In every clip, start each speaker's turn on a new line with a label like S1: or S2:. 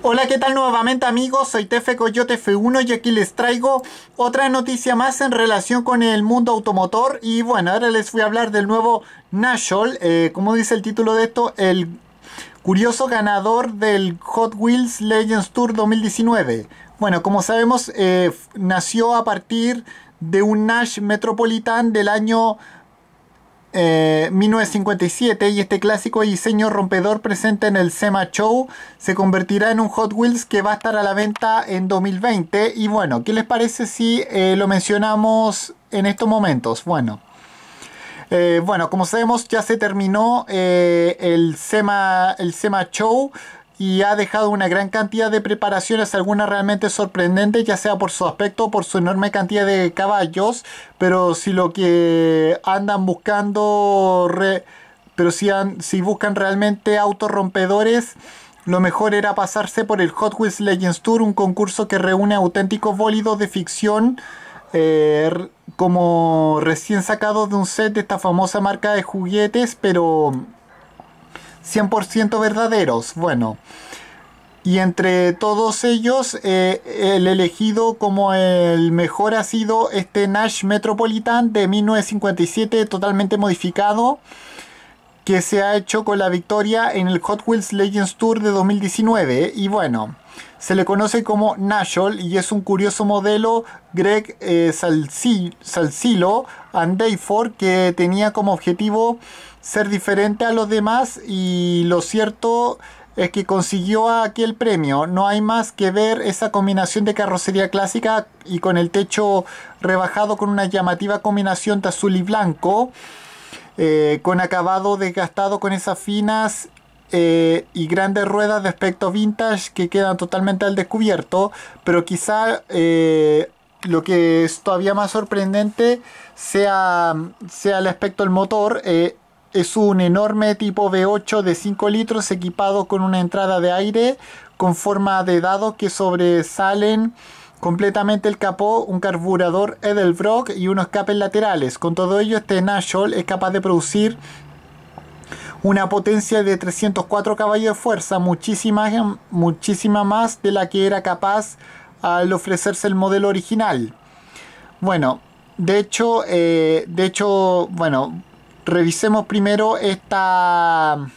S1: Hola, ¿qué tal nuevamente amigos? Soy Tefe Coyote F1 y aquí les traigo otra noticia más en relación con el mundo automotor. Y bueno, ahora les voy a hablar del nuevo Nashol, eh, como dice el título de esto, el curioso ganador del Hot Wheels Legends Tour 2019. Bueno, como sabemos, eh, nació a partir de un Nash Metropolitan del año 1957 eh, y este clásico diseño rompedor presente en el SEMA Show se convertirá en un Hot Wheels que va a estar a la venta en 2020 y bueno, ¿qué les parece si eh, lo mencionamos en estos momentos? Bueno. Eh, bueno, como sabemos ya se terminó el, SEMA, el SEMA Show y ha dejado una gran cantidad de preparaciones, algunas realmente sorprendentes, ya sea por su aspecto o por su enorme cantidad de caballos, pero si lo que andan buscando, pero si, si buscan realmente autos rompedores, lo mejor era pasarse por el Hot Wheels Legends Tour, un concurso que reúne auténticos bólidos de ficción. Eh, como recién sacados de un set de esta famosa marca de juguetes, pero 100% verdaderos. Bueno, y entre todos ellos, eh, el elegido como el mejor ha sido este Nash Metropolitan de 1957, totalmente modificado, que se ha hecho con la victoria en el Hot Wheels Legends Tour de 2019. Y bueno, se le conoce como Nashol y es un curioso modelo Greg eh, Salsilo and Dayford que tenía como objetivo ser diferente a los demás y lo cierto es que consiguió aquel premio. No hay más que ver esa combinación de carrocería clásica y con el techo rebajado con una llamativa combinación de azul y blanco. Eh, con acabado desgastado con esas finas eh, y grandes ruedas de aspecto vintage que quedan totalmente al descubierto, pero quizá eh, lo que es todavía más sorprendente sea, sea el aspecto del motor. Eh, es un enorme tipo V8 de 5 litros equipado con una entrada de aire con forma de dado que sobresalen completamente el capó, un carburador Edelbrock y unos capes laterales. Con todo ello, este Nashol es capaz de producir una potencia de 304 caballos de fuerza, muchísima, muchísima más de la que era capaz al ofrecerse el modelo original. Bueno, de hecho, eh, de hecho, bueno, revisemos primero esta,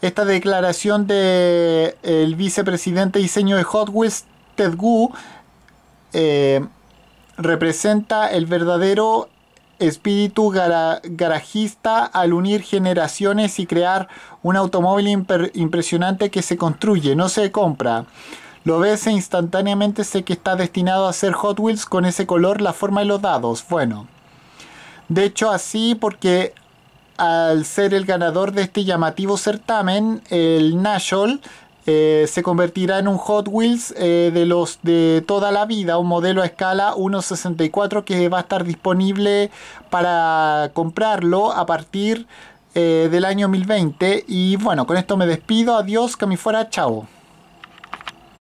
S1: esta declaración del el vicepresidente de diseño de Hot Wheels, Ted Gu, eh, representa el verdadero espíritu garajista al unir generaciones y crear un automóvil impresionante que se construye, no se compra. Lo ves e instantáneamente sé que está destinado a ser Hot Wheels con ese color, la forma y los dados. Bueno. De hecho así porque al ser el ganador de este llamativo certamen, el Nashol eh, se convertirá en un Hot Wheels eh, de los de toda la vida, un modelo a escala 1.64 que va a estar disponible para comprarlo a partir eh, del año 2020. Y bueno, con esto me despido, adiós, que me fuera, chao.